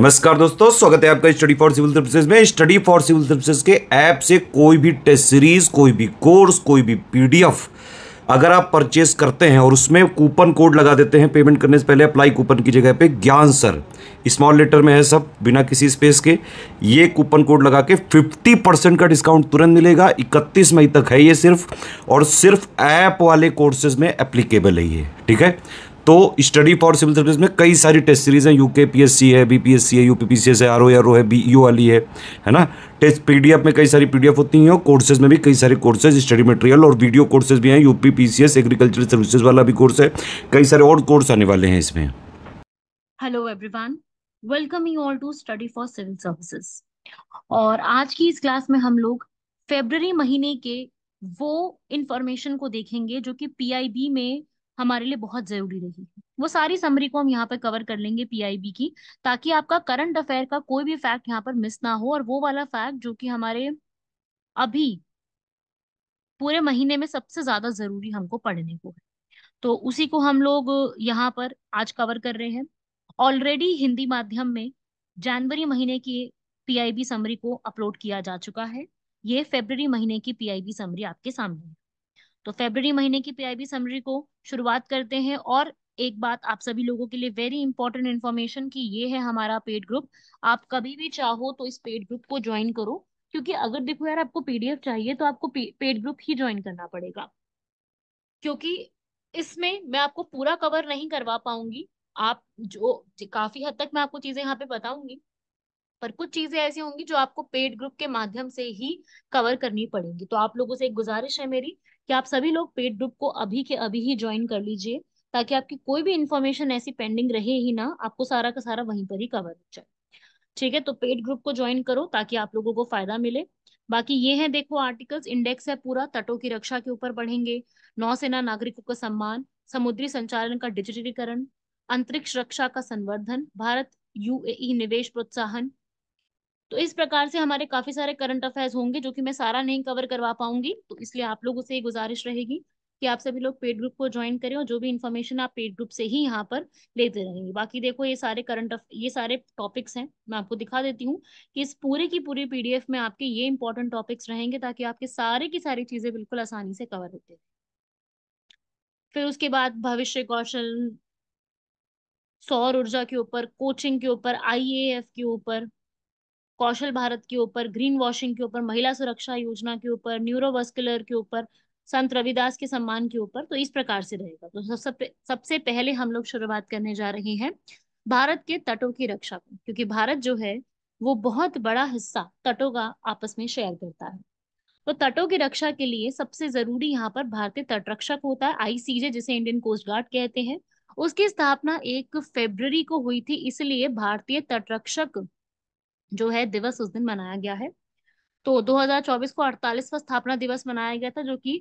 नमस्कार दोस्तों स्वागत है आपका स्टडी फॉर सिविल सर्विसेज में स्टडी फॉर सिविल सर्विसेज के ऐप से कोई भी टेस्ट सीरीज कोई भी कोर्स कोई भी पीडीएफ अगर आप परचेस करते हैं और उसमें कूपन कोड लगा देते हैं पेमेंट करने से पहले अप्लाई कूपन की जगह पे ज्ञान सर स्मॉल लेटर में है सब बिना किसी स्पेस के ये कूपन कोड लगा के 50 परसेंट का डिस्काउंट तुरंत मिलेगा 31 मई तक है ये सिर्फ और सिर्फ ऐप वाले कोर्सेज में एप्लीकेबल है ये ठीक है तो स्टडी फॉर सिविल सर्विस में कई सारी टेस्ट सीरीज हैं U K P S C है बी पी एस सी है U P P C S है आर ओ आर ओ है बी यू वाली है है ना टेस्ट पी डी एफ में कई सारी पी डी एफ होती हैं और कोर्सेज में भी कई सारे कोर्सेज स्टडी मटेरियल और वीडियो कोर्सेज भी हैं U P P C S agriculture services वाला भी कोर्स है कई सारे और कोर्स आने वाले हैं इसमें hello everyone welcome you all to study for civil services और आज की इस क्लास में हम लोग फेब्रवरी महीने के वो इंफॉर्मेशन को देखेंगे जो कि पीआईबी में हमारे लिए बहुत जरूरी रहेगी वो सारी समरी को हम यहाँ पर कवर कर लेंगे पीआईबी की ताकि आपका करंट अफेयर का कोई भी फैक्ट यहाँ पर मिस ना हो और वो वाला फैक्ट जो कि हमारे अभी पूरे महीने में सबसे ज्यादा जरूरी हमको पढ़ने को है तो उसी को हम लोग यहाँ पर आज कवर कर रहे हैं ऑलरेडी हिंदी माध्यम में जनवरी महीने की पीआईबी समरी को अपलोड किया जा चुका है ये फेब्रवरी महीने की पीआईबी समरी आपके सामने है तो फेबररी महीने की पीआईबी समरी को शुरुआत करते हैं और एक बात आप सभी लोगों के लिए वेरी इंपॉर्टेंट इन्फॉर्मेशन की ये है हमारा पेड ग्रुप आप कभी भी चाहो तो इस पेड ग्रुप को ज्वाइन करो क्योंकि अगर देखो यार आपको पीडीएफ चाहिए तो आपको पेड ग्रुप ही ज्वाइन करना पड़ेगा क्योंकि इसमें मैं आपको पूरा कवर नहीं करवा पाऊंगी आप जो काफी हद तक मैं आपको चीजें यहाँ पे बताऊंगी पर कुछ चीजें ऐसी होंगी जो आपको पेड ग्रुप के माध्यम से ही कवर करनी पड़ेगी तो आप लोगों से एक गुजारिश है मेरी कि आप सभी लोग पेड ग्रुप को अभी के अभी ही ज्वाइन कर लीजिए ताकि आपकी कोई भी इन्फॉर्मेशन ऐसी पेंडिंग रहे ही ना आपको सारा का सारा वहीं पर ही कवर हो जाए ठीक है तो पेड ग्रुप को ज्वाइन करो ताकि आप लोगों को फायदा मिले बाकी ये है देखो आर्टिकल्स इंडेक्स है पूरा तटों की रक्षा के ऊपर बढ़ेंगे नौसेना नागरिकों का सम्मान समुद्री संचालन का डिजिटलीकरण अंतरिक्ष रक्षा का संवर्धन भारत यूएई e निवेश प्रोत्साहन तो इस प्रकार से हमारे काफी सारे करंट अफेयर्स होंगे जो कि मैं सारा नहीं कवर करवा पाऊंगी तो इसलिए आप लोगों से ये गुजारिश रहेगी कि आप सभी लोग पेड ग्रुप को ज्वाइन करें और जो भी इन्फॉर्मेशन आप पेड ग्रुप से ही यहाँ पर लेते रहेंगे बाकी देखो ये सारे करंट अफ ये सारे टॉपिक्स हैं मैं आपको दिखा देती हूँ कि इस पूरे की पूरी पीडीएफ में आपके ये इंपॉर्टेंट टॉपिक्स रहेंगे ताकि आपके सारे की सारी चीजें बिल्कुल आसानी से कवर होते फिर उसके बाद भविष्य कौशल सौर ऊर्जा के ऊपर कोचिंग के ऊपर आई के ऊपर कौशल भारत के ऊपर ग्रीन वॉशिंग के ऊपर महिला सुरक्षा योजना के ऊपर न्यूरोवस्कुलर के ऊपर संत रविदास के सम्मान के ऊपर तो इस प्रकार से रहेगा तो सबसे सबसे पहले हम लोग शुरुआत करने जा रहे हैं भारत के तटों की रक्षा को क्योंकि भारत जो है वो बहुत बड़ा हिस्सा तटों का आपस में शेयर करता है तो तटों की रक्षा के लिए सबसे जरूरी यहाँ पर भारतीय तटरक्षक होता है आईसीजे जिसे इंडियन कोस्ट गार्ड कहते हैं उसकी स्थापना एक फेब्रवरी को हुई थी इसलिए भारतीय तटरक्षक जो है दिवस उस दिन मनाया गया है तो 2024 को 48वां स्थापना दिवस मनाया गया था जो कि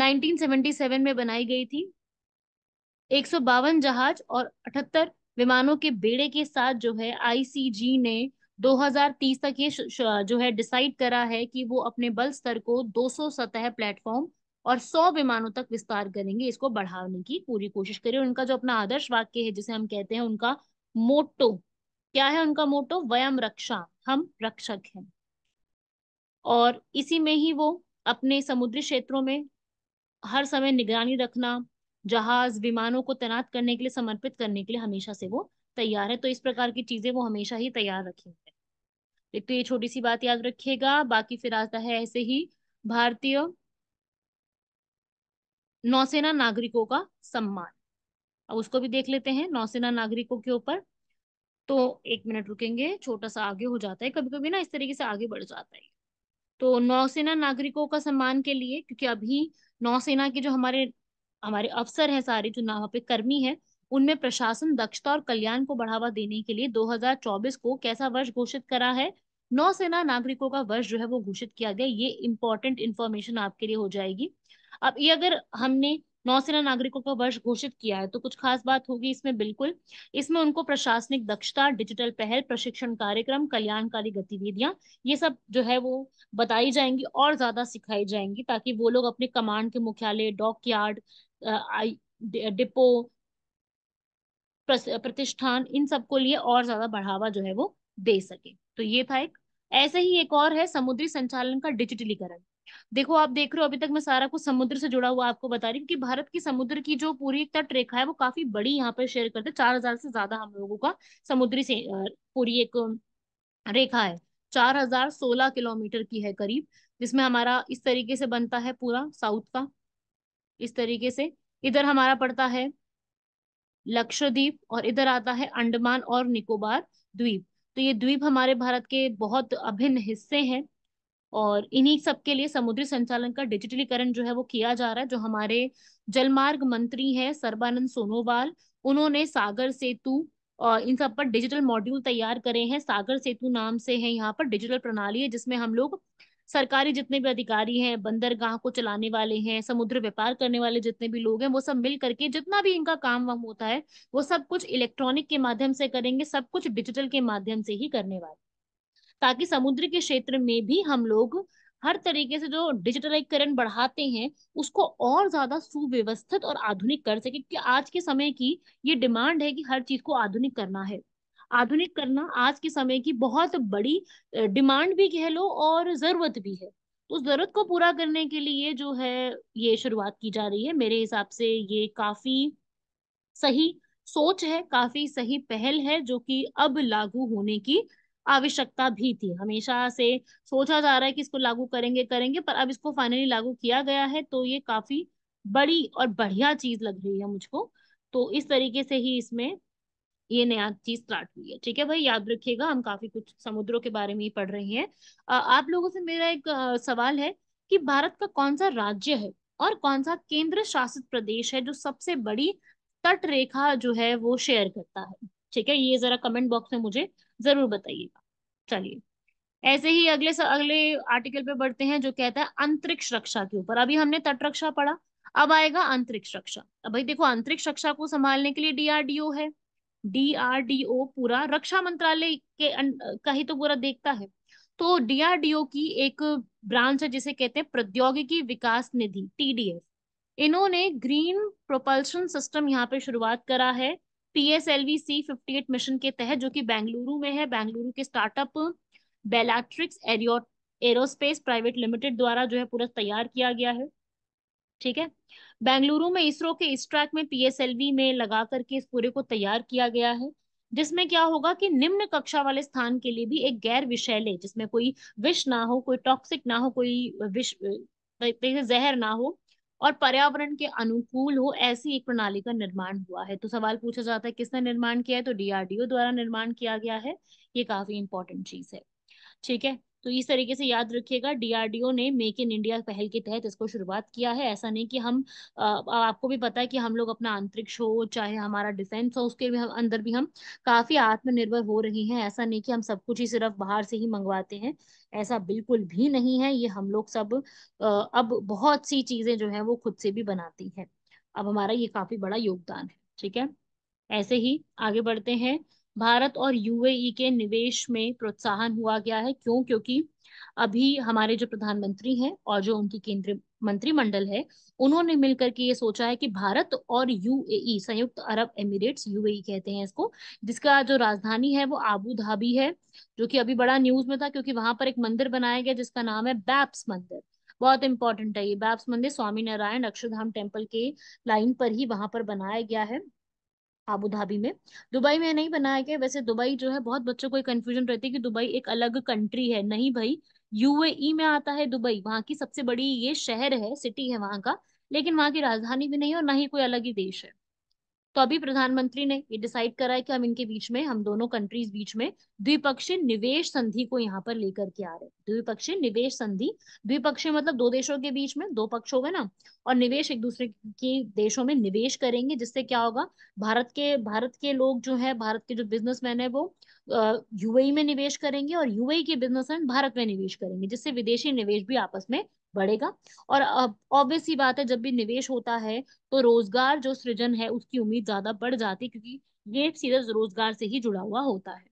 1977 में बनाई गई थी एक जहाज और 78 विमानों के बेड़े के साथ जो है आईसीजी ने 2030 तक ये जो है डिसाइड करा है कि वो अपने बल स्तर को 200 सतह प्लेटफॉर्म और 100 विमानों तक विस्तार करेंगे इसको बढ़ाने की पूरी कोशिश करें उनका जो अपना आदर्श वाक्य है जिसे हम कहते हैं उनका मोटो क्या है उनका मोटो वयम रक्षा हम रक्षक हैं और इसी में ही वो अपने समुद्री क्षेत्रों में हर समय निगरानी रखना जहाज विमानों को तैनात करने के लिए समर्पित करने के लिए हमेशा से वो तैयार है तो इस प्रकार की चीजें वो हमेशा ही तैयार रखेंगे एक तो ये छोटी सी बात याद रखिएगा बाकी फिर आता है ऐसे ही भारतीय नौसेना नागरिकों का सम्मान अब उसको भी देख लेते हैं नौसेना नागरिकों के ऊपर तो एक मिनट रुकेंगे छोटा सा आगे हो जाता है कभी कभी ना इस तरीके से आगे बढ़ जाता है तो नौसेना नागरिकों का सम्मान के लिए क्योंकि अभी नौसेना के जो हमारे हमारे अफसर है सारे जो वहाँ पे कर्मी है उनमें प्रशासन दक्षता और कल्याण को बढ़ावा देने के लिए 2024 को कैसा वर्ष घोषित करा है नौसेना नागरिकों का वर्ष जो है वो घोषित किया गया ये इंपॉर्टेंट इन्फॉर्मेशन आपके लिए हो जाएगी अब ये अगर हमने नौसेना नागरिकों का वर्ष घोषित किया है तो कुछ खास बात होगी इसमें बिल्कुल इसमें उनको प्रशासनिक दक्षता डिजिटल पहल प्रशिक्षण कार्यक्रम कल्याणकारी गतिविधियां ये सब जो है वो बताई जाएंगी और ज्यादा सिखाई जाएंगी ताकि वो लोग अपने कमांड के मुख्यालय डॉक यार्ड डिपो प्रतिष्ठान इन सबको लिए और ज्यादा बढ़ावा जो है वो दे सके तो ये था एक ऐसे ही एक और है समुद्री संचालन का डिजिटलीकरण देखो आप देख रहे हो अभी तक मैं सारा कुछ समुद्र से जुड़ा हुआ आपको बता रही हूँ कि भारत की समुद्र की जो पूरी तट रेखा है वो काफी बड़ी यहाँ पर शेयर करते हैं चार हजार से ज्यादा हम लोगों का समुद्री से पूरी एक रेखा है चार हजार सोलह किलोमीटर की है करीब जिसमें हमारा इस तरीके से बनता है पूरा साउथ का इस तरीके से इधर हमारा पड़ता है लक्षद्वीप और इधर आता है अंडमान और निकोबार द्वीप तो ये द्वीप हमारे भारत के बहुत अभिन्न हिस्से हैं और इन्हीं सब के लिए समुद्री संचालन का डिजिटलीकरण जो है वो किया जा रहा है जो हमारे जलमार्ग मंत्री है सर्बानंद सोनोवाल उन्होंने सागर सेतु और इन सब पर डिजिटल मॉड्यूल तैयार करे हैं सागर सेतु नाम से है यहाँ पर डिजिटल प्रणाली है जिसमें हम लोग सरकारी जितने भी अधिकारी हैं बंदरगाह को चलाने वाले हैं समुद्र व्यापार करने वाले जितने भी लोग हैं वो सब मिल करके जितना भी इनका काम वाम होता है वो सब कुछ इलेक्ट्रॉनिक के माध्यम से करेंगे सब कुछ डिजिटल के माध्यम से ही करने वाले ताकि समुद्र के क्षेत्र में भी हम लोग हर तरीके से जो डिजिटलाइकरण बढ़ाते हैं उसको और ज्यादा सुव्यवस्थित और आधुनिक कर सके क्योंकि आज के समय की ये डिमांड है कि हर चीज को आधुनिक करना है आधुनिक करना आज के समय की बहुत बड़ी डिमांड भी कह लो और जरूरत भी है तो जरूरत को पूरा करने के लिए जो है ये शुरुआत की जा रही है मेरे हिसाब से ये काफी सही सोच है काफी सही पहल है जो कि अब लागू होने की आवश्यकता भी थी हमेशा से सोचा जा रहा है कि इसको लागू करेंगे करेंगे पर अब इसको फाइनली लागू किया गया है तो ये काफी बड़ी और बढ़िया चीज लग रही है मुझको तो इस तरीके से ही इसमें ये नया चीज स्टार्ट हुई है ठीक है भाई याद रखिएगा हम काफी कुछ समुद्रों के बारे में ही पढ़ रहे हैं आप लोगों से मेरा एक सवाल है कि भारत का कौन सा राज्य है और कौन सा केंद्र शासित प्रदेश है जो सबसे बड़ी तट रेखा जो है वो शेयर करता है ठीक है ये जरा कमेंट बॉक्स में मुझे जरूर बताइएगा चलिए ऐसे ही अगले अगले आर्टिकल पे बढ़ते हैं जो कहता है अंतरिक्ष रक्षा के ऊपर अभी हमने तट रक्षा पढ़ा अब आएगा अंतरिक्ष रक्षा अब भाई देखो अंतरिक्ष रक्षा को संभालने के लिए डीआरडीओ है डीआरडीओ पूरा रक्षा मंत्रालय के अं, का ही तो पूरा देखता है तो डीआरडीओ की एक ब्रांच है जिसे कहते हैं प्रौद्योगिकी विकास निधि टीडीएफ इन्होंने ग्रीन प्रोपल्शन सिस्टम यहाँ पे शुरुआत करा है P S L V C fifty eight mission के तहत जो कि बेंगलुरु में है बेंगलुरु के startup Bellatrix Aerospace Private Limited द्वारा जो है पूरा तैयार किया गया है ठीक है बेंगलुरु में इसरो के इस ट्रैक में पीएसएलवी में लगा करके इस पूरे को तैयार किया गया है जिसमें क्या होगा कि निम्न कक्षा वाले स्थान के लिए भी एक गैर विषैले जिसमें कोई विष ना हो कोई टॉक्सिक ना हो कोई विष जहर ना हो और पर्यावरण के अनुकूल हो ऐसी एक प्रणाली का निर्माण हुआ है तो सवाल पूछा जाता है किसने निर्माण किया है तो डीआरडीओ द्वारा निर्माण किया गया है ये काफी इंपॉर्टेंट चीज है ठीक है तो इस तरीके से याद रखिएगा डीआरडीओ ने मेक इन इंडिया पहल के तहत इसको शुरुआत किया है ऐसा नहीं कि हम आ, आपको भी पता है कि हम लोग अपना अंतरिक्ष हो चाहे हमारा डिफेंस हो उसके भी हम अंदर भी हम काफी आत्मनिर्भर हो रहे हैं ऐसा नहीं कि हम सब कुछ ही सिर्फ बाहर से ही मंगवाते हैं ऐसा बिल्कुल भी नहीं है ये हम लोग सब आ, अब बहुत सी चीजें जो है वो खुद से भी बनाती है अब हमारा ये काफी बड़ा योगदान है ठीक है ऐसे ही आगे बढ़ते हैं भारत और यूएई के निवेश में प्रोत्साहन हुआ गया है क्यों क्योंकि अभी हमारे जो प्रधानमंत्री हैं और जो उनकी केंद्रीय मंत्रिमंडल है उन्होंने मिलकर के ये सोचा है कि भारत और यूएई संयुक्त अरब एमिरेट्स यूएई कहते हैं इसको जिसका जो राजधानी है वो आबू धाबी है जो कि अभी बड़ा न्यूज में था क्योंकि वहां पर एक मंदिर बनाया गया जिसका नाम है बैप्स मंदिर बहुत इंपॉर्टेंट है ये बैप्स मंदिर स्वामी नारायण अक्षरधाम टेम्पल के लाइन पर ही वहां पर बनाया गया है अबू धाबी में दुबई में नहीं बनाया गया वैसे दुबई जो है बहुत बच्चों को कंफ्यूजन रहती है कि दुबई एक अलग कंट्री है नहीं भाई यूएई e में आता है दुबई वहां की सबसे बड़ी ये शहर है सिटी है वहां का लेकिन वहां की राजधानी भी नहीं और ना ही कोई अलग ही देश है तो अभी प्रधानमंत्री ने ये डिसाइड करा है कि हम इनके बीच में हम दोनों कंट्रीज बीच में द्विपक्षीय निवेश संधि को यहाँ पर लेकर के आ रहे हैं द्विपक्षीय निवेश संधि द्विपक्षीय मतलब दो देशों के बीच में दो पक्ष हो गए ना और निवेश एक दूसरे के देशों में निवेश करेंगे जिससे क्या होगा भारत के भारत के लोग जो है भारत के जो बिजनेसमैन है वो यूएई e में निवेश करेंगे और यूएई e के बिजनेसमैन भारत में निवेश करेंगे जिससे विदेशी निवेश भी आपस में बढ़ेगा और ऑब्वियस ही बात है जब भी निवेश होता है तो रोजगार जो सृजन है उसकी उम्मीद ज्यादा बढ़ जाती है क्योंकि ये सीधा रोजगार से ही जुड़ा हुआ होता है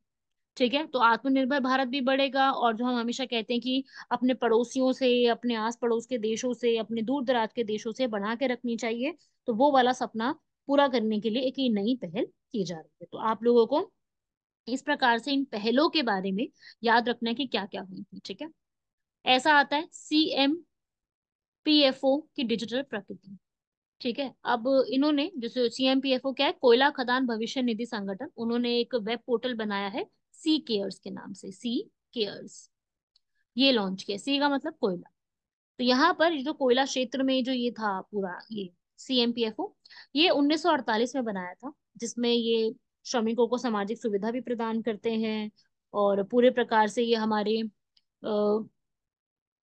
ठीक है तो आत्मनिर्भर भारत भी बढ़ेगा और जो हम हमेशा कहते हैं कि अपने पड़ोसियों से अपने आस पड़ोस के देशों से अपने दूर दराज के देशों से बना के रखनी चाहिए तो वो वाला सपना पूरा करने के लिए एक नई पहल की जा रही है तो आप लोगों को इस प्रकार से इन पहलों के बारे में याद रखना है कि क्या क्या हुई थी ठीक है ऐसा आता है सी एम पीएफओ की डिजिटल प्रकृति ठीक है अब इन्होंने जैसे सीएमपीएफओ क्या है कोयला खदान भविष्य निधि संगठन उन्होंने एक वेब पोर्टल बनाया है सी केयर्स के नाम से सी केयर्स ये लॉन्च किया सी का मतलब कोयला तो यहाँ पर जो कोयला क्षेत्र में जो ये था पूरा ये सीएमपीएफओ ये 1948 में बनाया था जिसमें ये श्रमिकों को सामाजिक सुविधा भी प्रदान करते हैं और पूरे प्रकार से ये हमारे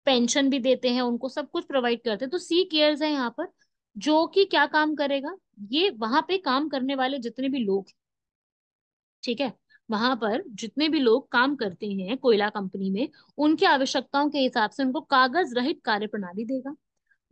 पेंशन भी देते हैं उनको सब कुछ प्रोवाइड करते हैं तो सी केयर्स है यहाँ पर जो कि क्या काम करेगा ये वहां पे काम करने वाले जितने भी लोग ठीक है वहां पर जितने भी लोग काम करते हैं कोयला कंपनी में उनकी आवश्यकताओं के हिसाब से उनको कागज रहित कार्य प्रणाली देगा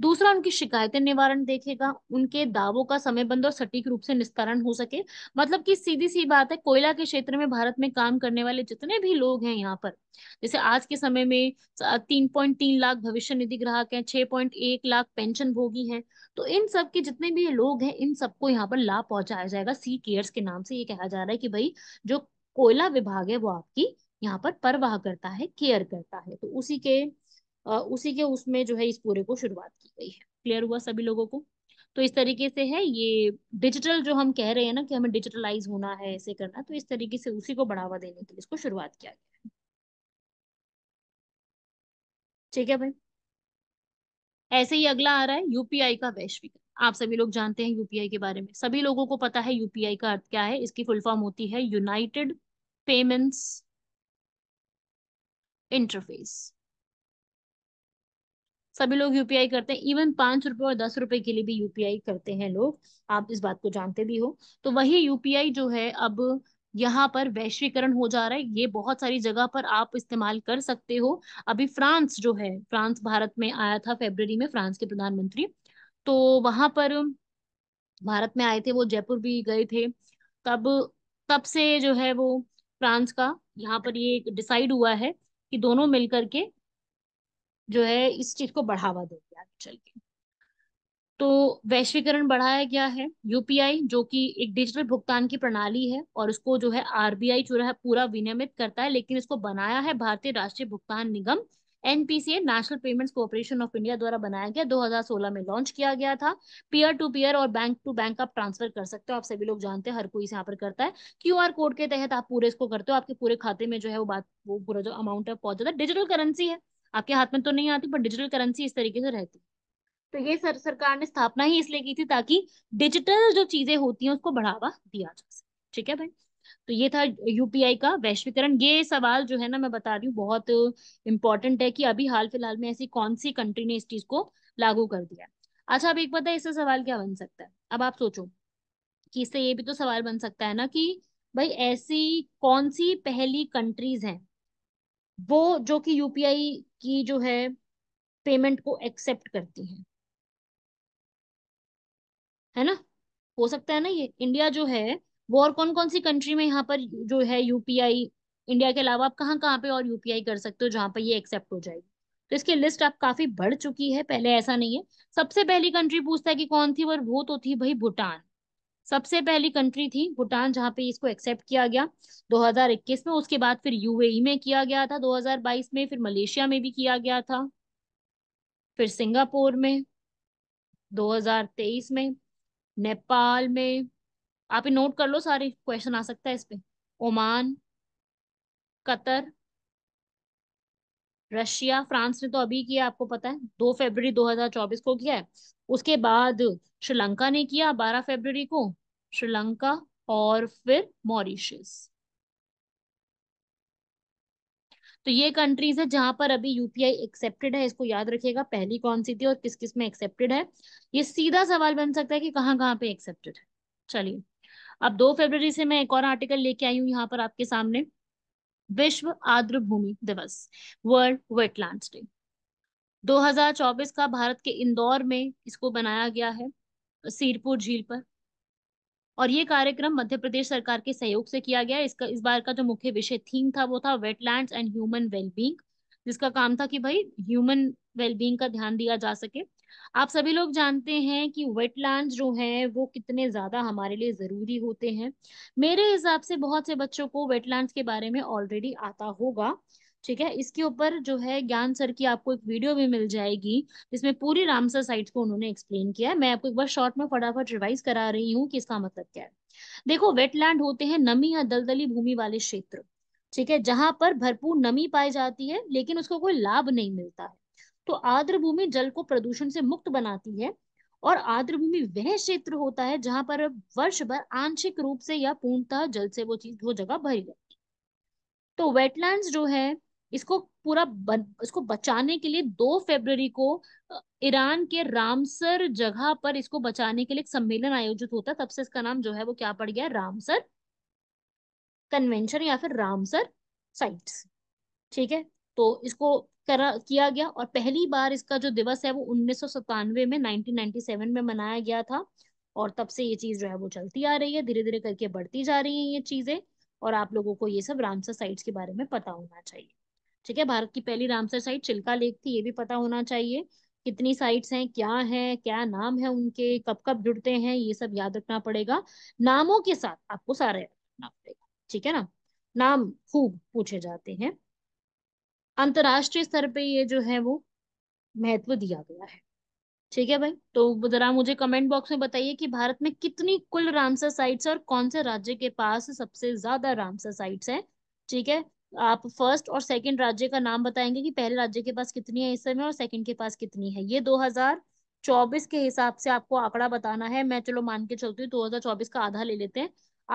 दूसरा उनकी शिकायतें निवारण देखेगा उनके दावों का बंद और सटीक रूप से निस्तारण हो सके मतलब कि सीधी सी बात है कोयला के क्षेत्र में भारत में काम करने वाले जितने भी लोग हैं यहाँ पर जैसे आज के समय में तीन पॉइंट तीन लाख भविष्य निधि ग्राहक हैं छह पॉइंट एक लाख पेंशन भोगी हैं तो इन सब के जितने भी लोग हैं इन सबको यहाँ पर लाभ पहुंचाया जाएगा सी केयर्स के नाम से ये कहा जा रहा है कि भाई जो कोयला विभाग है वो आपकी यहाँ पर परवाह करता है केयर करता है तो उसी के उसी के उसमें जो है इस पूरे को शुरुआत की गई है क्लियर हुआ सभी लोगों को तो इस तरीके से है ये डिजिटल जो हम कह रहे हैं ना कि हमें डिजिटलाइज होना है ऐसे करना तो इस तरीके से उसी को बढ़ावा देने के लिए इसको शुरुआत किया गया है ठीक है भाई ऐसे ही अगला आ रहा है यूपीआई का वैश्विक आप सभी लोग जानते हैं यूपीआई के बारे में सभी लोगों को पता है यूपीआई का अर्थ क्या है इसकी फुल फॉर्म होती है यूनाइटेड पेमेंट्स इंटरफेस सभी लोग यूपीआई करते हैं इवन पांच रुपए और दस रुपए के लिए भी यूपीआई करते हैं लोग आप इस बात को जानते भी हो तो वही यूपीआई जो है अब यहाँ पर वैश्वीकरण हो जा रहा है ये बहुत सारी जगह पर आप इस्तेमाल कर सकते हो अभी फ्रांस जो है फ्रांस भारत में आया था फेब्रवरी में फ्रांस के प्रधानमंत्री तो वहां पर भारत में आए थे वो जयपुर भी गए थे तब तब से जो है वो फ्रांस का यहाँ पर ये डिसाइड हुआ है कि दोनों मिलकर के जो है इस चीज को बढ़ावा दे दिया चल के तो वैश्वीकरण बढ़ाया गया है यूपीआई जो कि एक डिजिटल भुगतान की प्रणाली है और उसको जो है आरबीआई पूरा विनियमित करता है लेकिन इसको बनाया है भारतीय राष्ट्रीय भुगतान निगम NPCI national payments corporation of India द्वारा बनाया गया 2016 में लॉन्च किया गया था पीयर टू पीयर और बैंक टू बैंक आप ट्रांसफर कर सकते हो आप सभी लोग जानते हैं हर कोई यहाँ पर करता है क्यूआर कोड के तहत आप पूरे इसको करते हो आपके पूरे खाते में जो है वो बात वो पूरा जो अमाउंट है पहुंच जाता है डिजिटल करेंसी है आपके हाथ में तो नहीं आती पर डिजिटल करेंसी इस तरीके से रहती तो ये सर सरकार ने स्थापना ही इसलिए की थी ताकि डिजिटल जो चीजें होती हैं उसको बढ़ावा दिया जा सके ठीक है भाई तो ये था यूपीआई का वैश्वीकरण ये सवाल जो है ना मैं बता रही हूँ बहुत इंपॉर्टेंट है कि अभी हाल फिलहाल में ऐसी कौन सी कंट्री ने इस चीज को लागू कर दिया अच्छा अब एक पता है इससे सवाल क्या बन सकता है अब आप सोचो कि इससे ये भी तो सवाल बन सकता है ना कि भाई ऐसी कौन सी पहली कंट्रीज हैं वो जो कि यूपीआई की जो है पेमेंट को एक्सेप्ट करती हैं है ना हो सकता है ना ये इंडिया जो है वो और कौन कौन सी कंट्री में यहाँ पर जो है यूपीआई इंडिया के अलावा आप कहाँ कहाँ पे और यूपीआई कर सकते हो जहां पर ये एक्सेप्ट हो जाएगी तो इसकी लिस्ट आप काफी बढ़ चुकी है पहले ऐसा नहीं है सबसे पहली कंट्री पूछता है कि कौन थी और वो तो थी भाई भूटान सबसे पहली कंट्री थी भूटान जहां पे इसको एक्सेप्ट किया गया 2021 में उसके बाद फिर यूएई e में किया गया था 2022 में फिर मलेशिया में भी किया गया था फिर सिंगापुर में 2023 में नेपाल में आप नोट कर लो सारे क्वेश्चन आ सकता है इस पे ओमान कतर रशिया फ्रांस ने तो अभी किया आपको पता है दो फरवरी 2024 को किया है उसके बाद श्रीलंका ने किया बारह फेबर को श्रीलंका और फिर मॉरिशस तो ये कंट्रीज है जहां पर अभी यूपीआई एक्सेप्टेड है इसको याद रखिएगा पहली कौन सी थी और किस किस में एक्सेप्टेड है ये सीधा सवाल बन सकता है कि कहाँ कहाँ पे एक्सेप्टेड है चलिए अब दो फरवरी से मैं एक और आर्टिकल लेके आई हूँ यहाँ पर आपके सामने विश्व आर्द्र भूमि दिवस वर्ल्ड वेटलैंड डे 2024 का भारत के इंदौर में इसको बनाया गया है सीरपुर झील पर और ये कार्यक्रम मध्य प्रदेश सरकार के सहयोग से किया गया इसका इस बार का जो मुख्य विषय थीम था वो था वेटलैंड्स एंड ह्यूमन वेलबींग जिसका काम था कि भाई ह्यूमन वेलबींग का ध्यान दिया जा सके आप सभी लोग जानते हैं कि वेटलैंड जो है वो कितने ज्यादा हमारे लिए जरूरी होते हैं मेरे हिसाब से बहुत से बच्चों को वेटलैंड के बारे में ऑलरेडी आता होगा ठीक है इसके ऊपर जो है ज्ञान सर की आपको एक वीडियो भी मिल जाएगी जिसमें पूरी रामसर साइट को उन्होंने एक्सप्लेन किया है मैं आपको एक बार शॉर्ट में फटाफट रिवाइज करा रही हूँ कि इसका मतलब क्या है देखो वेटलैंड होते हैं नमी या दलदली भूमि वाले क्षेत्र ठीक है जहां पर भरपूर नमी पाई जाती है लेकिन उसको कोई लाभ नहीं मिलता है तो आर्द्र भूमि जल को प्रदूषण से मुक्त बनाती है और आर्द्र भूमि वह क्षेत्र होता है जहां पर वर्ष भर आंशिक रूप से या पूर्णतः जल से वो चीज वो जगह भरी जाती है तो वेटलैंड्स जो है इसको पूरा बन, इसको बचाने के लिए दो फेबररी को ईरान के रामसर जगह पर इसको बचाने के लिए एक सम्मेलन आयोजित होता है तब से इसका नाम जो है वो क्या पड़ गया रामसर कन्वेंशन या फिर रामसर साइट्स ठीक है तो इसको करा किया गया और पहली बार इसका जो दिवस है वो उन्नीस में 1997 में मनाया गया था और तब से ये चीज जो है वो चलती आ रही है धीरे धीरे करके बढ़ती जा रही है ये चीजें और आप लोगों को ये सब रामसर साइट्स के बारे में पता होना चाहिए ठीक है भारत की पहली रामसर साइट चिल्का लेक थी ये भी पता होना चाहिए कितनी साइट्स हैं क्या है क्या नाम है उनके कब कब जुड़ते हैं ये सब याद रखना पड़ेगा नामों के साथ आपको सारे रखना पड़ेगा ठीक है ना नाम खूब पूछे जाते हैं अंतरराष्ट्रीय स्तर पे ये जो है वो महत्व दिया गया है ठीक है भाई तो जरा मुझे कमेंट बॉक्स में बताइए कि भारत में कितनी कुल रामसर साइट्स और कौन से राज्य के पास सबसे ज्यादा रामसर साइट्स हैं ठीक है आप फर्स्ट और सेकंड राज्य का नाम बताएंगे कि पहले राज्य के पास कितनी है इस समय और सेकंड के पास कितनी है ये 2024 के हिसाब से आपको आंकड़ा बताना है मैं चलो मान के चलती हूँ 2024 का आधा ले लेते हैं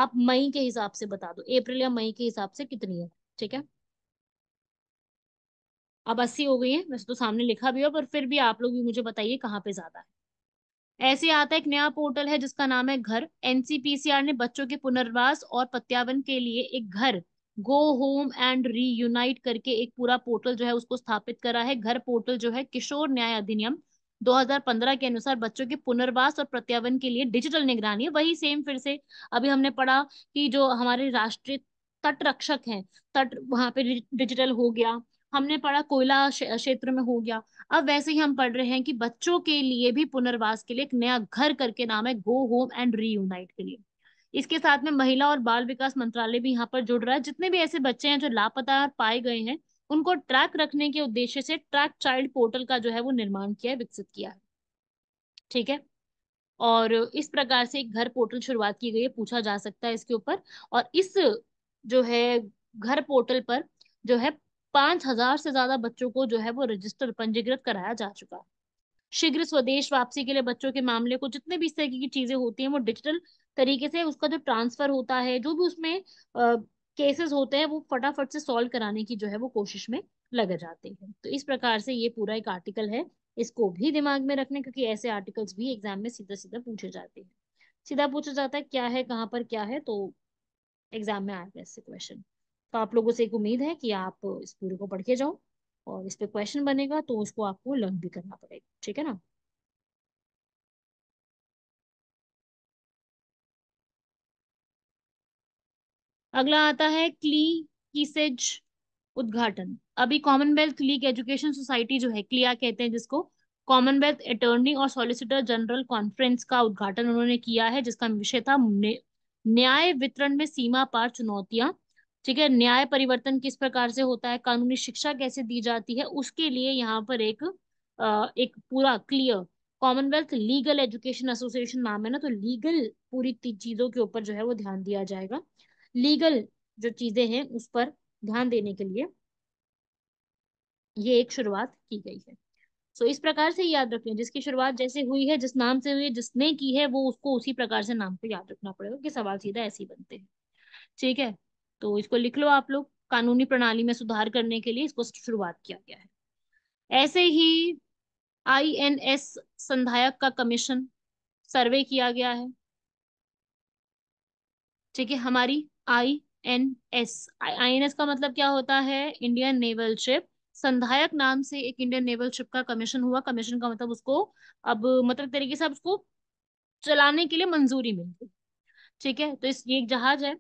आप मई के हिसाब से बता दो अप्रैल या मई के हिसाब से कितनी है ठीक है अब अस्सी हो गई है वैसे तो सामने लिखा भी हो पर फिर भी आप लोग भी मुझे बताइए कहाँ पे ज्यादा है ऐसे आता है एक नया पोर्टल है जिसका नाम है घर एनसीपीसीआर ने बच्चों के पुनर्वास और प्रत्यावन के लिए एक घर गो होम एंड रीयूनाइट करके एक पूरा पोर्टल जो है उसको स्थापित करा है घर पोर्टल जो है किशोर न्याय अधिनियम 2015 के अनुसार बच्चों के पुनर्वास और प्रत्यावन के लिए डिजिटल निगरानी वही सेम फिर से अभी हमने पढ़ा कि जो हमारे राष्ट्रीय तट रक्षक हैं तट वहां पे डिजिटल हो गया हमने पढ़ा कोयला क्षेत्र में हो गया अब वैसे ही हम पढ़ रहे हैं कि बच्चों के लिए भी पुनर्वास के लिए एक नया घर करके नाम है गो होम एंड रीयूनाइट के लिए इसके साथ में महिला और बाल विकास मंत्रालय भी यहाँ पर जुड़ रहा है जितने भी ऐसे बच्चे हैं जो लापता पाए गए हैं उनको ट्रैक रखने के उद्देश्य से ट्रैक चाइल्ड पोर्टल का जो है वो निर्माण किया है विकसित किया है ठीक है और इस प्रकार से एक घर पोर्टल शुरुआत की गई है पूछा जा सकता है इसके ऊपर और इस जो है घर पोर्टल पर जो है पांच हजार से ज्यादा बच्चों को जो है वो रजिस्टर पंजीकृत कराया जा चुका है शीघ्र स्वदेश वापसी के लिए बच्चों के मामले को जितने भी इस तरीके की चीजें होती हैं वो डिजिटल तरीके से उसका जो ट्रांसफर होता है जो भी उसमें केसेस होते हैं वो फटाफट से सॉल्व कराने की जो है वो कोशिश में लग जाते हैं तो इस प्रकार से ये पूरा एक आर्टिकल है इसको भी दिमाग में रखने क्योंकि ऐसे आर्टिकल्स भी एग्जाम में सीधा सीधा पूछे जाते हैं सीधा पूछा जाता है क्या है कहाँ पर क्या है तो एग्जाम में आएगा ऐसे क्वेश्चन तो आप लोगों से एक उम्मीद है कि आप इस पूरे को पढ़ के जाओ और इस पर क्वेश्चन बनेगा तो उसको आपको लर्न भी करना पड़ेगा ठीक है ना अगला आता है क्ली की सेज उद्घाटन अभी कॉमनवेल्थ लीग एजुकेशन सोसाइटी जो है क्लिया कहते हैं जिसको कॉमनवेल्थ अटॉर्नी और सॉलिसिटर जनरल कॉन्फ्रेंस का उद्घाटन उन्होंने किया है जिसका विषय था न्याय वितरण में सीमा पार चुनौतियां ठीक है न्याय परिवर्तन किस प्रकार से होता है कानूनी शिक्षा कैसे दी जाती है उसके लिए यहाँ पर एक आ, एक पूरा CLEA commonwealth legal education association नाम है ना तो लीगल पूरी चीजों के ऊपर जो है वो ध्यान दिया जाएगा लीगल जो चीजें हैं उस पर ध्यान देने के लिए ये एक शुरुआत की गई है सो so, इस प्रकार से याद रखें जिसकी शुरुआत जैसे हुई है जिस नाम से हुई है जिसने की है वो उसको उसी प्रकार से नाम को याद रखना पड़ेगा कि सवाल सीधा ऐसे ही बनते हैं ठीक है तो इसको लिख लो आप लोग कानूनी प्रणाली में सुधार करने के लिए इसको शुरुआत किया गया है ऐसे ही आई एन एस संधायक का कमीशन सर्वे किया गया है ठीक है हमारी I N S I N S का मतलब क्या होता है इंडियन नेवल शिप संधायक नाम से एक इंडियन नेवल शिप का कमीशन हुआ कमीशन का मतलब उसको अब मतलब तरीके से अब उसको चलाने के लिए मंजूरी मिल गई ठीक है तो इस ये एक जहाज है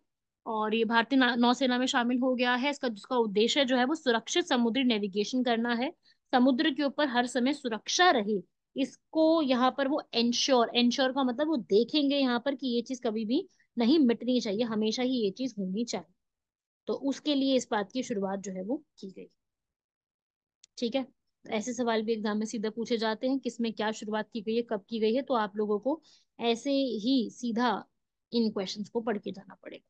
और ये भारतीय नौसेना में शामिल हो गया है इसका जिसका उद्देश्य जो है वो सुरक्षित समुद्री नेविगेशन करना है समुद्र के ऊपर हर समय सुरक्षा रहे इसको यहाँ पर वो एंश्योर एंश्योर का मतलब वो देखेंगे यहाँ पर कि ये चीज कभी भी नहीं मिटनी चाहिए हमेशा ही ये चीज होनी चाहिए तो उसके लिए इस बात की शुरुआत जो है वो की गई ठीक है ऐसे सवाल भी एग्जाम में सीधा पूछे जाते हैं किसमें क्या शुरुआत की गई है कब की गई है तो आप लोगों को ऐसे ही सीधा इन क्वेश्चंस को पढ़ के जाना पड़ेगा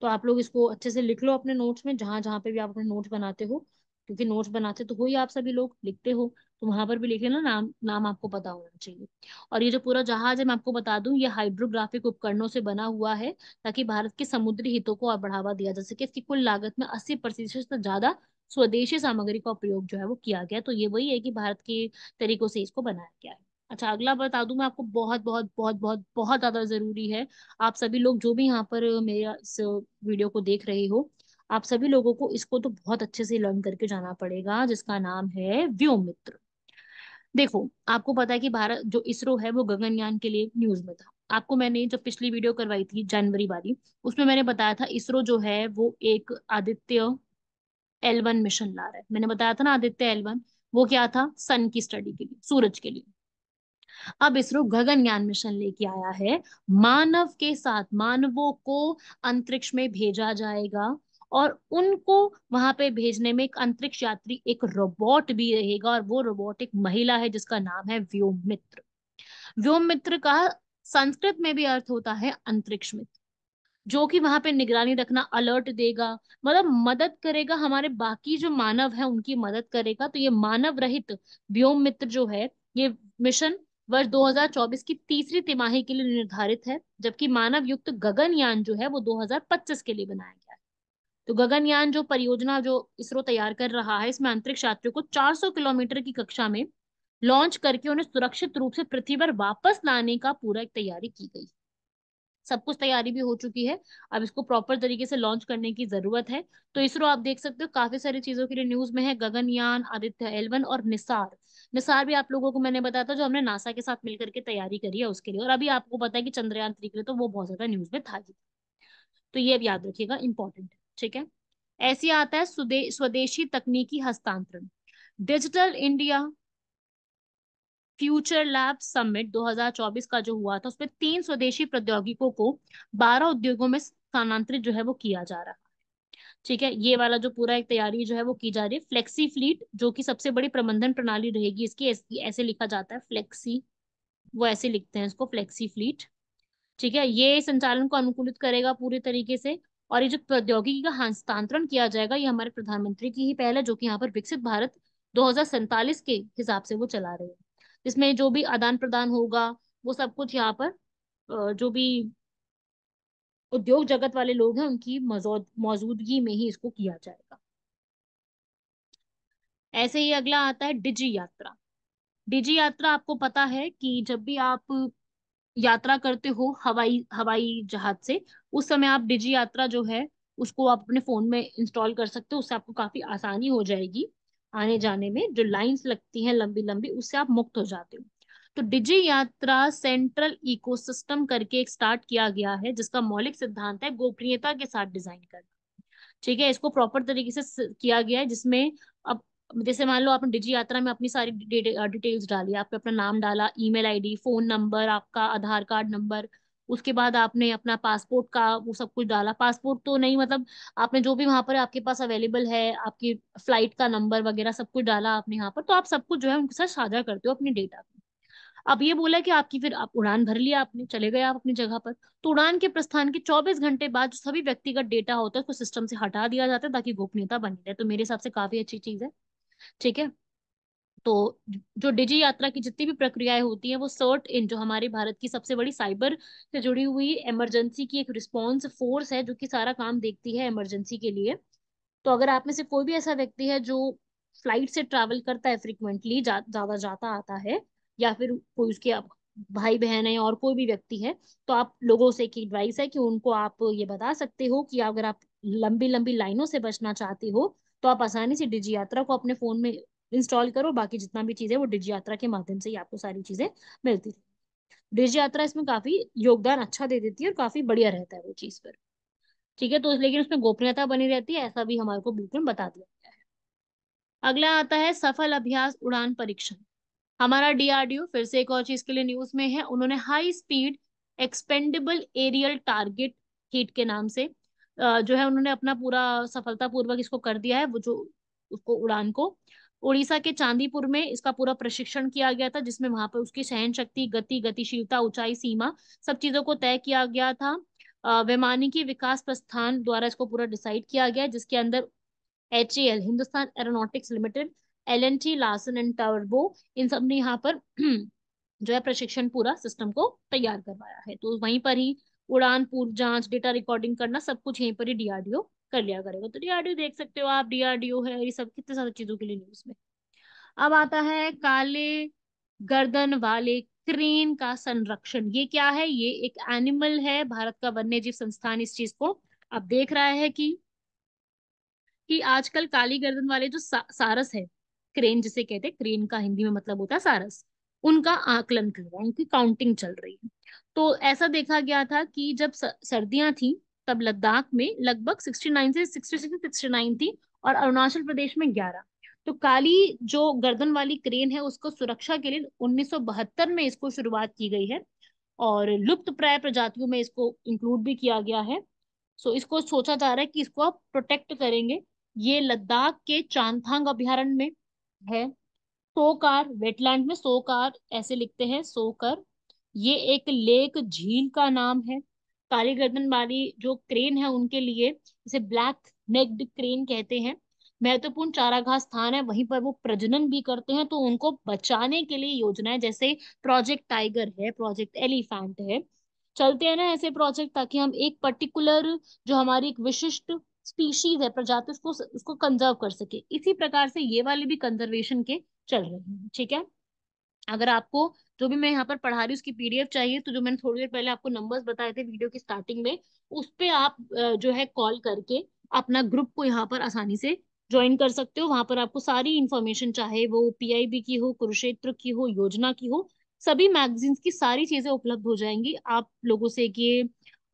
तो आप लोग इसको अच्छे से लिख लो अपने नोट्स में जहां जहां पे भी आप अपने नोट्स बनाते हो क्योंकि नोट्स बनाते तो हो ही आप सभी लोग लिखते हो तो वहां पर भी लिख लेना नाम नाम आपको पता होना चाहिए और ये जो पूरा जहाज है मैं आपको बता दूं ये हाइड्रोग्राफिक उपकरणों से बना हुआ है ताकि भारत के समुद्री हितों को और बढ़ावा दिया जा सके इसकी कुल लागत में अस्सी प्रतिशत से ज्यादा स्वदेशी सामग्री का प्रयोग जो है वो किया गया तो ये वही है कि भारत के तरीकों से इसको बनाया गया है अच्छा अगला बता दूं मैं आपको बहुत बहुत बहुत बहुत बहुत ज्यादा जरूरी है आप सभी लोग जो भी यहाँ पर मेरा इस वीडियो को देख रहे हो आप सभी लोगों को इसको तो बहुत अच्छे से लर्न करके जाना पड़ेगा जिसका नाम है व्योमित्र देखो आपको पता है कि भारत जो इसरो है वो गगनयान के लिए न्यूज में था आपको मैंने जब पिछली वीडियो करवाई थी जनवरी वाली उसमें मैंने बताया था इसरो जो है वो एक आदित्य एलवन मिशन ला रहा है मैंने बताया था ना आदित्य एलवन वो क्या था सन की स्टडी के लिए सूरज के लिए अब इसरो गगनयान मिशन लेके आया है मानव के साथ मानवों को अंतरिक्ष में भेजा जाएगा और उनको वहां पे भेजने में एक अंतरिक्ष यात्री एक रोबोट भी रहेगा और वो रोबोट एक महिला है जिसका नाम है व्योम मित्र व्योम मित्र का संस्कृत में भी अर्थ होता है अंतरिक्ष मित्र जो कि वहां पे निगरानी रखना अलर्ट देगा मतलब मदद करेगा हमारे बाकी जो मानव है उनकी मदद करेगा तो ये मानव रहित व्योम मित्र जो है ये मिशन वर्ष 2024 की तीसरी तिमाही के लिए निर्धारित है जबकि मानव युक्त गगनयान जो है वो 2025 के लिए बनाया गया है तो गगनयान जो परियोजना जो इसरो तैयार कर रहा है इसमें अंतरिक्ष यात्रियों को 400 किलोमीटर की कक्षा में लॉन्च करके उन्हें सुरक्षित रूप से पृथ्वी पर वापस लाने का पूरा एक तैयारी की गई सब कुछ तैयारी भी हो चुकी है अब इसको प्रॉपर तरीके से लॉन्च करने की जरूरत है तो इसरो आप देख सकते हो काफी सारी चीजों के लिए न्यूज में है गगनयान आदित्य एलवन और निसार मिसार भी आप लोगों को मैंने बताया था जो हमने नासा के साथ मिलकर के तैयारी करी है उसके लिए और अभी आपको पता है कि चंद्रयान थ्री के लिए तो वो बहुत ज्यादा न्यूज में था ही तो ये अब याद रखिएगा इंपॉर्टेंट ठीक है ऐसे आता है स्वदेशी तकनीकी हस्तांतरण digital India future lab summit 2024 का जो हुआ था उसमें तीन स्वदेशी प्रौद्योगिकों को 12 उद्योगों में स्थानांतरित जो है वो किया जा रहा ठीक है ये वाला जो पूरा एक तैयारी जो है वो की जा रही है फ्लेक्सी फ्लीट जो कि सबसे बड़ी प्रबंधन प्रणाली रहेगी इसकी ऐसे लिखा जाता है फ्लेक्सी वो ऐसे लिखते हैं इसको फ्लेक्सी फ्लीट ठीक है ये संचालन को अनुकूलित करेगा पूरे तरीके से और ये जो प्रौद्योगिकी का हस्तांतरण किया जाएगा ये हमारे प्रधानमंत्री की ही पहल है जो कि यहाँ पर विकसित भारत दो के हिसाब से वो चला रहे हैं इसमें जो भी आदान प्रदान होगा वो सब कुछ यहाँ पर जो भी उद्योग जगत वाले लोग हैं उनकी मौजूदगी में ही इसको किया जाएगा ऐसे ही अगला आता है डिजी यात्रा डिजी यात्रा आपको पता है कि जब भी आप यात्रा करते हो हवाई हवाई जहाज से उस समय आप डिजी यात्रा जो है उसको आप अपने फोन में इंस्टॉल कर सकते हो उससे आपको काफी आसानी हो जाएगी आने जाने में जो लाइंस लगती हैं लंबी लंबी उससे आप मुक्त हो जाते हो तो डिजी यात्रा सेंट्रल इकोसिस्टम करके एक स्टार्ट किया गया है जिसका मौलिक सिद्धांत है गोपनीयता के साथ डिजाइन करना ठीक है इसको प्रॉपर तरीके से किया गया है जिसमें अब जैसे मान लो आपने डिजी यात्रा में अपनी सारी डिटेल्स डाली आपने अपना नाम डाला ईमेल आईडी फोन नंबर आपका आधार कार्ड नंबर उसके बाद आपने अपना पासपोर्ट का वो सब कुछ डाला पासपोर्ट तो नहीं मतलब आपने जो भी वहां पर आपके पास अवेलेबल है आपकी फ्लाइट का नंबर वगैरह सब कुछ डाला आपने यहाँ पर तो आप सब कुछ जो है उनके साथ साझा करते हो अपने डेटा को अब ये बोला कि आपकी फिर आप उड़ान भर लिया आपने चले गए आप अपनी जगह पर तो उड़ान के प्रस्थान के 24 घंटे बाद जो सभी व्यक्तिगत डेटा होता है उसको सिस्टम से हटा दिया जाता है ताकि गोपनीयता बनी रहे तो मेरे हिसाब से काफी अच्छी चीज है ठीक है तो जो डिजी यात्रा की जितनी भी प्रक्रियाएं होती हैं वो सर्ट इन जो हमारे भारत की सबसे बड़ी साइबर से जुड़ी हुई इमरजेंसी की एक रिस्पॉन्स फोर्स है जो कि सारा काम देखती है इमरजेंसी के लिए तो अगर आप में से कोई भी ऐसा व्यक्ति है जो फ्लाइट से ट्रैवल करता है फ्रिक्वेंटली ज्यादा जा, जाता आता है या फिर कोई उसके आप भाई बहन है और कोई भी व्यक्ति है तो आप लोगों से एक एडवाइस है कि उनको आप ये बता सकते हो कि अगर आप लंबी लंबी लाइनों से बचना चाहते हो तो आप आसानी से डिजी यात्रा को अपने फोन में इंस्टॉल करो बाकी जितना भी चीजें वो डिजी यात्रा के माध्यम से ही आपको सारी चीजें मिलती रहेंगी डिजी यात्रा इसमें काफी योगदान अच्छा दे देती है और काफी बढ़िया रहता है वो चीज पर ठीक है तो लेकिन उसमें गोपनीयता बनी रहती है ऐसा भी हमारे को बिल्कुल बता दिया गया है अगला आता है सफल अभ्यास उड़ान परीक्षण हमारा डीआरडीओ फिर से एक और चीज के लिए न्यूज में है उन्होंने high speed expendable aerial target HEAT के नाम से जो है उन्होंने अपना पूरा सफलतापूर्वक इसको कर दिया है वो जो उसको उड़ान को उड़ीसा के चांदीपुर में इसका पूरा प्रशिक्षण किया गया था जिसमें वहां पर उसकी सहन शक्ति गति गतिशीलता ऊंचाई सीमा सब चीजों को तय किया गया था वैमानिकी विकास प्रस्थान द्वारा इसको पूरा डिसाइड किया गया जिसके अंदर H Hindustan aeronautics limited L and T Larsen and टर्बो इन सब ने यहाँ पर जो है प्रशिक्षण पूरा सिस्टम को तैयार करवाया है तो वहीं पर ही उड़ान पूर्व जांच डेटा रिकॉर्डिंग करना सब कुछ यहीं पर ही डीआरडीओ कर लिया करेगा तो डीआरडीओ देख सकते हो आप डीआरडीओ है ये सब कितने सारे चीजों के लिए न्यूज में अब आता है काले गर्दन वाले क्रेन का संरक्षण ये क्या है ये एक एनिमल है भारत का वन्य जीव संस्थान इस चीज को अब देख रहा है कि कि आजकल काली गर्दन वाले जो सा, सारस है क्रेन जिसे कहते हैं क्रेन का हिंदी में मतलब होता है सारस उनका आकलन कर रहा है उनकी काउंटिंग चल रही है तो ऐसा देखा गया था कि जब सर्दियां थी तब लद्दाख में लगभग 69 से 66 69 थी और अरुणाचल प्रदेश में 11 तो काली जो गर्दन वाली क्रेन है उसको सुरक्षा के लिए 1972 में इसको शुरुआत की गई है और लुप्त प्राय प्रजातियों में इसको इंक्लूड भी किया गया है सो so, इसको सोचा जा रहा है कि इसको आप प्रोटेक्ट करेंगे ये लद्दाख के चांगथांग अभ्यारण्य में है सोकार वेटलैंड में सोकार ऐसे लिखते हैं सोकर ये एक लेक झील का नाम है काली गर्दन वाली जो क्रेन है उनके लिए इसे ब्लैक नेक्ड क्रेन कहते हैं महत्वपूर्ण चारागाह स्थान है वहीं पर वो प्रजनन भी करते हैं तो उनको बचाने के लिए है जैसे प्रोजेक्ट टाइगर है प्रोजेक्ट एलिफेंट है चलते हैं ना ऐसे प्रोजेक्ट ताकि हम एक पर्टिकुलर जो हमारी एक विशिष्ट स्पीशीज है प्रजाति उसको उसको कंजर्व कर सके इसी प्रकार से ये वाले भी कंजर्वेशन के चल रहे हैं ठीक है अगर आपको जो भी मैं यहाँ पर पढ़ा रही हूँ उसकी पीडीएफ चाहिए तो जो मैंने थोड़ी देर पहले आपको नंबर्स बताए थे वीडियो की स्टार्टिंग में उस पर आप जो है कॉल करके अपना ग्रुप को यहाँ पर आसानी से ज्वाइन कर सकते हो वहां पर आपको सारी इन्फॉर्मेशन चाहे वो पीआईबी की हो कुरुक्षेत्र की हो योजना की हो सभी मैगजीन्स की सारी चीजें उपलब्ध हो जाएंगी आप लोगों से कि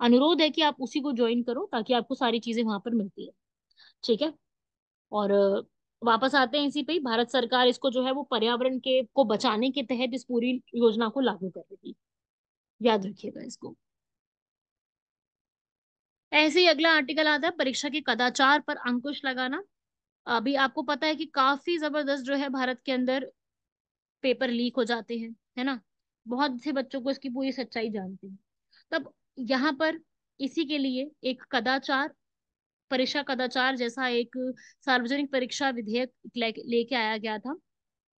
अनुरोध है कि आप उसी को ज्वाइन करो ताकि आपको सारी चीजें वहां पर मिलती है ठीक है और वापस आते हैं इसी पे भारत सरकार इसको जो है वो पर्यावरण के को बचाने के तहत इस पूरी योजना को लागू कर रही याद रखिएगा इसको ऐसे ही अगला आर्टिकल आता है परीक्षा के कदाचार पर अंकुश लगाना अभी आपको पता है कि काफी जबरदस्त जो है भारत के अंदर पेपर लीक हो जाते हैं है ना बहुत से बच्चों को इसकी पूरी सच्चाई जानते हैं तब यहाँ पर इसी के लिए एक कदाचार परीक्षा कदाचार जैसा एक सार्वजनिक परीक्षा विधेयक लेके आया गया था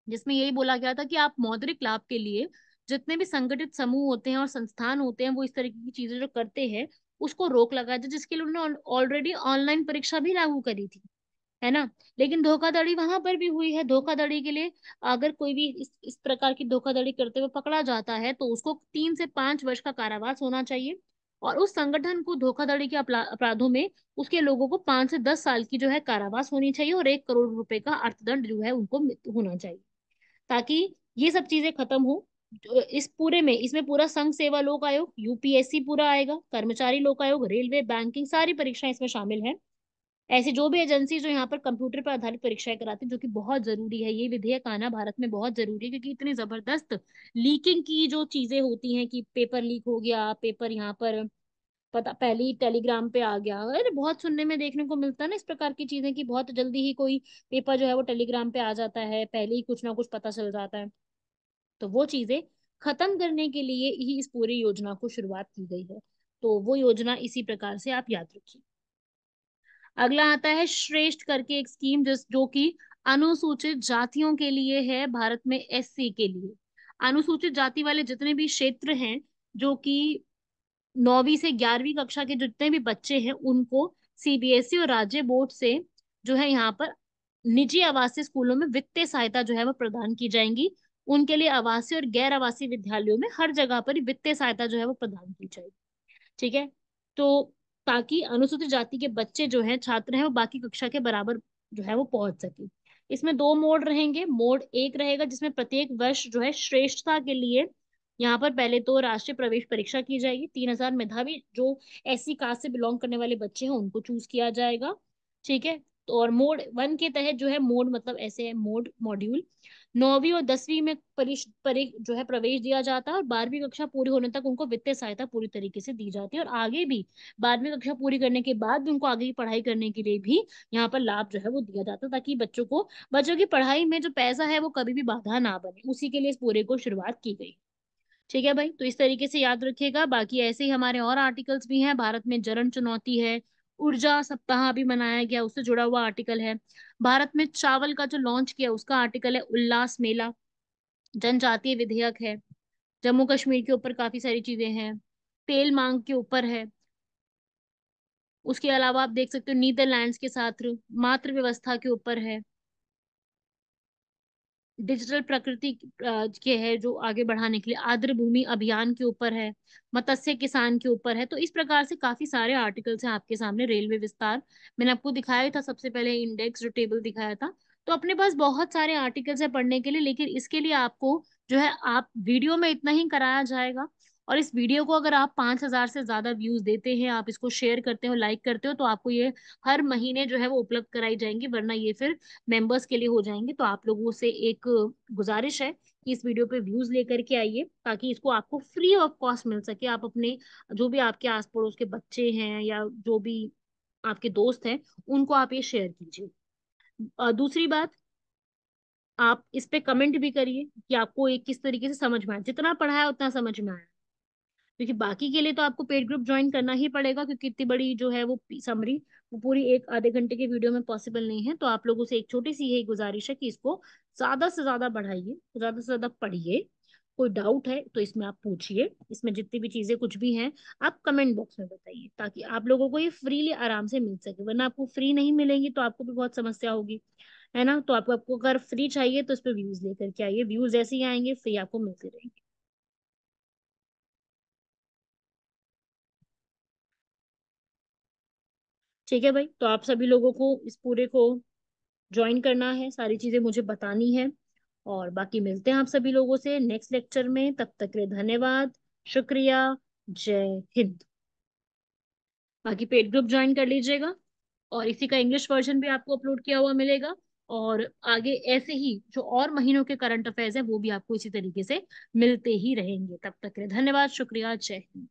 जिसमें यही बोला गया था कि आप मौद्रिक लाभ के लिए जितने भी संगठित समूह होते हैं और संस्थान होते हैं वो इस तरीके की चीजें जो करते हैं उसको रोक लगाया जाए जिसके लिए उन्होंने ऑलरेडी ऑनलाइन परीक्षा भी लागू करी थी है ना लेकिन धोखाधड़ी वहां पर भी हुई है धोखाधड़ी के लिए अगर कोई भी इस, इस प्रकार की धोखाधड़ी करते हुए पकड़ा जाता है तो उसको तीन से पांच वर्ष का कारावास होना चाहिए और उस संगठन को धोखाधड़ी के अपराधों में उसके लोगों को पांच से दस साल की जो है कारावास होनी चाहिए और एक करोड़ रुपए का अर्थदंड जो है उनको होना चाहिए ताकि ये सब चीजें खत्म हो इस पूरे में इसमें पूरा संघ सेवा लोक आयोग यूपीएससी पूरा आएगा कर्मचारी लोक आयोग रेलवे बैंकिंग सारी परीक्षाएं इसमें शामिल है ऐसे जो भी एजेंसी जो यहाँ पर कंप्यूटर पर आधारित परीक्षाएं कराती है जो कि बहुत जरूरी है ये विधेयक आना भारत में बहुत जरूरी है क्योंकि इतनी जबरदस्त लीकिंग की जो चीजें होती हैं कि पेपर लीक हो गया पेपर यहाँ पर पता पहले ही टेलीग्राम पे आ गया अरे बहुत सुनने में देखने को मिलता है ना इस प्रकार की चीजें कि बहुत जल्दी ही कोई पेपर जो है वो टेलीग्राम पे आ जाता है पहले ही कुछ ना कुछ पता चल जाता है तो वो चीजें खत्म करने के लिए ही इस पूरी योजना को शुरुआत की गई है तो वो योजना इसी प्रकार से आप याद रखिए अगला आता है श्रेष्ठ करके एक स्कीम जिस जो कि अनुसूचित जातियों के लिए है भारत में एससी के लिए अनुसूचित जाति वाले जितने भी क्षेत्र हैं जो कि नौवीं से ग्यारहवीं कक्षा के जितने भी बच्चे हैं उनको सीबीएसई e और राज्य बोर्ड से जो है यहाँ पर निजी आवासीय स्कूलों में वित्तीय सहायता जो है वो प्रदान की जाएंगी उनके लिए आवासीय और गैर आवासीय विद्यालयों में हर जगह पर वित्तीय सहायता जो है वो प्रदान की जाएगी ठीक है तो ताकि अनुसूचित जाति के बच्चे जो है छात्र हैं वो बाकी कक्षा के बराबर जो है वो पहुंच सके इसमें दो मोड रहेंगे मोड एक रहेगा जिसमें प्रत्येक वर्ष जो है श्रेष्ठता के लिए यहाँ पर पहले तो राष्ट्रीय प्रवेश परीक्षा की जाएगी तीन हजार मेधावी जो ऐसी कास्ट से बिलोंग करने वाले बच्चे हैं उनको चूज किया जाएगा ठीक है और मोड वन के तहत जो है मोड मतलब ऐसे है मोड मॉड्यूल नौवीं और दसवीं में परिश परि जो है प्रवेश दिया जाता है और बारहवीं कक्षा पूरी होने तक उनको वित्तीय सहायता पूरी तरीके से दी जाती है और आगे भी बारहवीं कक्षा पूरी करने के बाद भी उनको आगे की पढ़ाई करने के लिए भी यहाँ पर लाभ जो है वो दिया जाता है ताकि बच्चों को बच्चों की पढ़ाई में जो पैसा है वो कभी भी बाधा ना बने उसी के लिए इस पूरे को शुरुआत की गई ठीक है भाई तो इस तरीके से याद रखिएगा बाकी ऐसे ही हमारे और आर्टिकल्स भी हैं भारत में जरण चुनौती है ऊर्जा सप्ताह भी मनाया गया उससे जुड़ा हुआ आर्टिकल है भारत में चावल का जो लॉन्च किया उसका आर्टिकल है उल्लास मेला जनजातीय विधेयक है जम्मू कश्मीर के ऊपर काफी सारी चीजें हैं तेल मांग के ऊपर है उसके अलावा आप देख सकते हो नीदरलैंड्स के साथ मातृ व्यवस्था के ऊपर है डिजिटल प्रकृति के है जो आगे बढ़ाने के लिए आर्द्र भूमि अभियान के ऊपर है मत्स्य किसान के ऊपर है तो इस प्रकार से काफी सारे आर्टिकल्स हैं आपके सामने रेलवे विस्तार मैंने आपको दिखाया था सबसे पहले इंडेक्स जो टेबल दिखाया था तो अपने पास बहुत सारे आर्टिकल्स है पढ़ने के लिए लेकिन इसके लिए आपको जो है आप वीडियो में इतना ही कराया जाएगा और इस वीडियो को अगर आप पाँच हजार से ज्यादा व्यूज देते हैं आप इसको शेयर करते हो लाइक करते हो तो आपको ये हर महीने जो है वो उपलब्ध कराई जाएंगी वरना ये फिर मेंबर्स के लिए हो जाएंगे तो आप लोगों से एक गुजारिश है कि इस वीडियो पे व्यूज लेकर के आइए ताकि इसको आपको फ्री ऑफ कॉस्ट मिल सके आप अपने जो भी आपके आस पड़ोस के बच्चे हैं या जो भी आपके दोस्त हैं उनको आप ये शेयर कीजिए दूसरी बात आप इस पे कमेंट भी करिए कि आपको एक किस तरीके से समझ में आया जितना पढ़ाया उतना समझ में आया क्योंकि बाकी के लिए तो आपको पेड ग्रुप ज्वाइन करना ही पड़ेगा क्योंकि इतनी बड़ी जो है वो समरी वो पूरी एक आधे घंटे के वीडियो में पॉसिबल नहीं है तो आप लोगों से एक छोटी सी यही गुजारिश है कि इसको ज्यादा से ज्यादा बढ़ाइए ज्यादा से ज्यादा पढ़िए कोई डाउट है तो इसमें आप पूछिए इसमें जितनी भी चीजें कुछ भी हैं आप कमेंट बॉक्स में बताइए ताकि आप लोगों को ये फ्रीली आराम से मिल सके वरना आपको फ्री नहीं मिलेंगी तो आपको भी बहुत समस्या होगी है ना तो आपको आपको अगर फ्री चाहिए तो इस पर व्यूज लेकर के आइए व्यूज ऐसे ही आएंगे फ्री आपको मिलते रहेंगे ठीक है भाई तो आप सभी लोगों को इस पूरे को ज्वाइन करना है सारी चीजें मुझे बतानी है और बाकी मिलते हैं आप सभी लोगों से नेक्स्ट लेक्चर में तब तक के धन्यवाद शुक्रिया जय हिंद बाकी पेड ग्रुप ज्वाइन कर लीजिएगा और इसी का इंग्लिश वर्जन भी आपको अपलोड किया हुआ मिलेगा और आगे ऐसे ही जो और महीनों के करंट अफेयर्स हैं वो भी आपको इसी तरीके से मिलते ही रहेंगे तब तक के धन्यवाद शुक्रिया जय हिंद